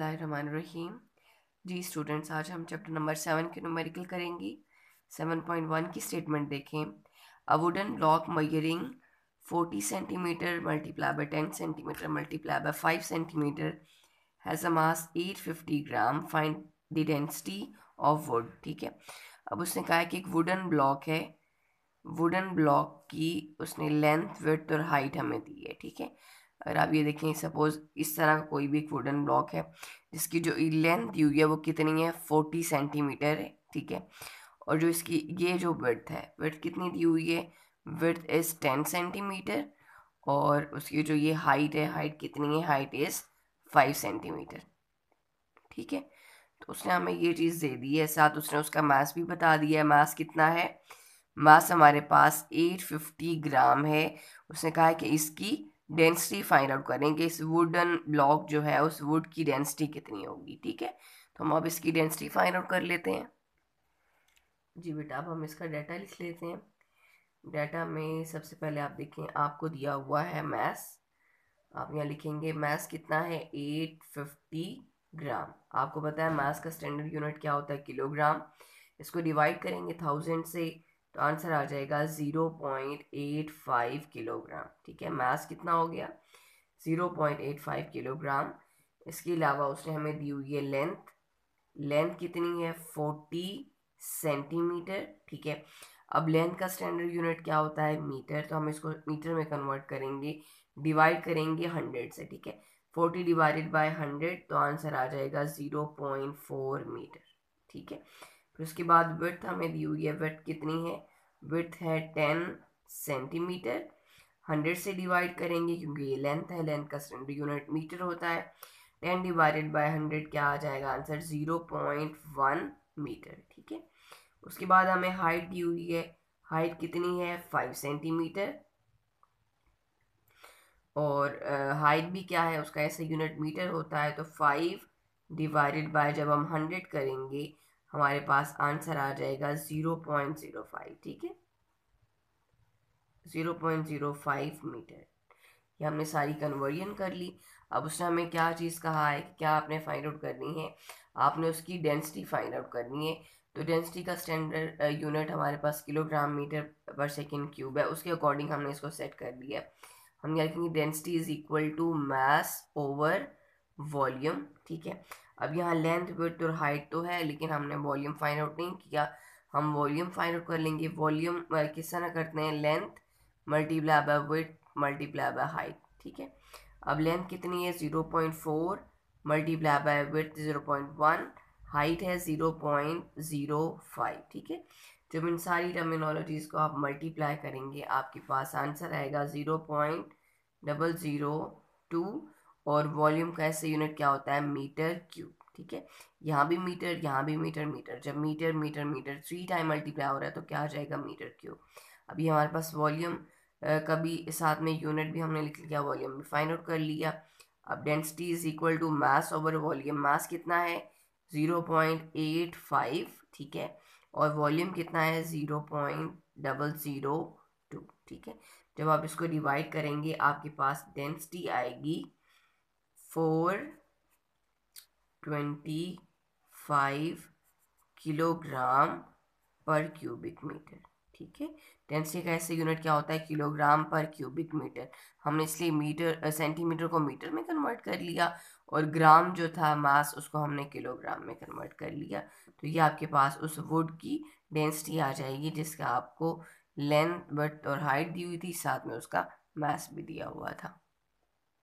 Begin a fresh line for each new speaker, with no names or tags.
रहीम जी students आज हम chapter number seven के नुमेरिकल करेंगे सेवन पॉइंट वन की स्टेटमेंट देखें a wooden block measuring forty centimetre multiply by ten centimetre multiply by five centimetre has a mass at fifty gram find the density of wood ठीक है अब उसने कहा है कि एक वुडन ब्लॉक है वुडन ब्लॉक की उसने लेंथ विथ और हाइट हमें दी है ठीक है अगर आप ये देखें सपोज़ इस तरह का कोई भी एक वुडन ब्लॉक है जिसकी जो लेंथ दी हुई है वो कितनी है फोर्टी सेंटीमीटर है ठीक है और जो इसकी ये जो वर्थ है वर्थ कितनी दी हुई है वर्थ इज़ टेन सेंटीमीटर और उसकी जो ये हाइट है हाइट कितनी है हाइट इज़ फाइव सेंटीमीटर ठीक है तो उसने हमें ये चीज़ दे दी है साथ उसने उसका मास भी बता दिया है मास कितना है मास हमारे पास एट फिफ्टी ग्राम है उसने कहा है कि इसकी डेंसिटी फाइंड आउट करेंगे इस वुडन ब्लॉक जो है उस वुड की डेंसिटी कितनी होगी ठीक है तो हम अब इसकी डेंसिटी फाइंड आउट कर लेते हैं जी बेटा अब हम इसका डाटा लिख लेते हैं डाटा में सबसे पहले आप देखें आपको दिया हुआ है मैस आप यहाँ लिखेंगे मैस कितना है एट फिफ्टी ग्राम आपको पता है मैस का स्टैंडर्ड यूनिट क्या होता है किलोग्राम इसको डिवाइड करेंगे थाउजेंड से तो आंसर आ जाएगा zero point eight five kilogram ठीक है मास कितना हो गया zero point eight five kilogram इसके अलावा उसने हमें दी हुई है लेंथ लेंथ कितनी है फोर्टी सेंटीमीटर ठीक है अब लेंथ का स्टैंडर्ड यूनिट क्या होता है मीटर तो हम इसको मीटर में कन्वर्ट करेंगे डिवाइड करेंगे हंड्रेड से ठीक है फोर्टी डिवाइडेड बाय हंड्रेड तो आंसर आ जाएगा ज़ीरो पॉइंट फोर मीटर ठीक है फिर उसके बाद वर्थ हमें दी हुई है वर्थ कितनी है वर्थ है टेन सेंटीमीटर हंड्रेड से डिवाइड करेंगे क्योंकि ये लेंथ है लेंथ का स्टैंडर्ड यूनिट मीटर होता है टेन डिवाइडेड बाय हंड्रेड क्या आ जाएगा answer zero point one metre ठीक है उसके बाद हमें हाइट दी हुई है हाइट कितनी है फाइव सेंटीमीटर और हाइट भी क्या है उसका ऐसा यूनिट मीटर होता है तो फाइव डिवाइडेड बाय जब हम हंड्रेड करेंगे हमारे पास आंसर आ जाएगा ज़ीरो पॉइंट ज़ीरो फाइव ठीक है zero point zero five metre ये हमने सारी कन्वर्जन कर ली अब उसने हमें क्या चीज़ कहा है क्या आपने फाइंड आउट करनी है आपने उसकी डेंसिटी फाइंड आउट करनी है तो डेंसिटी का स्टैंडर्ड यूनिट uh, हमारे पास किलोग्राम मीटर पर सेकेंड क्यूब है उसके अकॉर्डिंग हमने इसको सेट कर लिया है हम क्या density is equal to mass over volume ठीक है अब यहाँ लेंथ विथ और हाइट तो है लेकिन हमने वॉल्यूम फाइंड आउट नहीं किया हम वॉल्यूम फाइंड आउट कर लेंगे वॉल्यूम किस तरह करते हैं length multiply by width multiply by height ठीक है अब लेंथ कितनी है zero point four multiply by with zero point one height है ज़ीरो पॉइंट ज़ीरो फाइव ठीक है जब इन सारी टर्मिनोलॉजीज़ को आप मल्टीप्लाई करेंगे आपके पास आंसर आएगा zero point double zero two और वॉल्यूम का ऐसे यूनिट क्या होता है मीटर क्यूब ठीक है यहाँ भी मीटर यहाँ भी मीटर मीटर जब metre metre metre three time multiply हो रहा है तो क्या आ जाएगा मीटर क्यूब अभी हमारे पास वॉल्यूम का भी साथ में यूनिट भी हमने लिख लिया वॉल्यूम भी फाइंड आउट कर लिया अब density is equal to mass over volume mass कितना है ज़ीरो पॉइंट एट फाइव ठीक है और वॉल्यूम कितना है zero point double zero two ठीक है जब आप इसको डिवाइड करेंगे आपके पास डेंसिटी आएगी फोर ट्वेंटी फाइव किलोग्राम पर क्यूबिक मीटर ठीक है डेंसिटी का ऐसे यूनिट क्या होता है किलोग्राम पर क्यूबिक मीटर हमने इसलिए मीटर सेंटीमीटर को मीटर में कन्वर्ट कर लिया और ग्राम जो था मास उसको हमने किलोग्राम में कन्वर्ट कर लिया तो ये आपके पास उस वुड की डेंसिटी आ जाएगी जिसका आपको लेंथ बर्थ और हाइट दी हुई थी साथ में उसका मास भी दिया हुआ था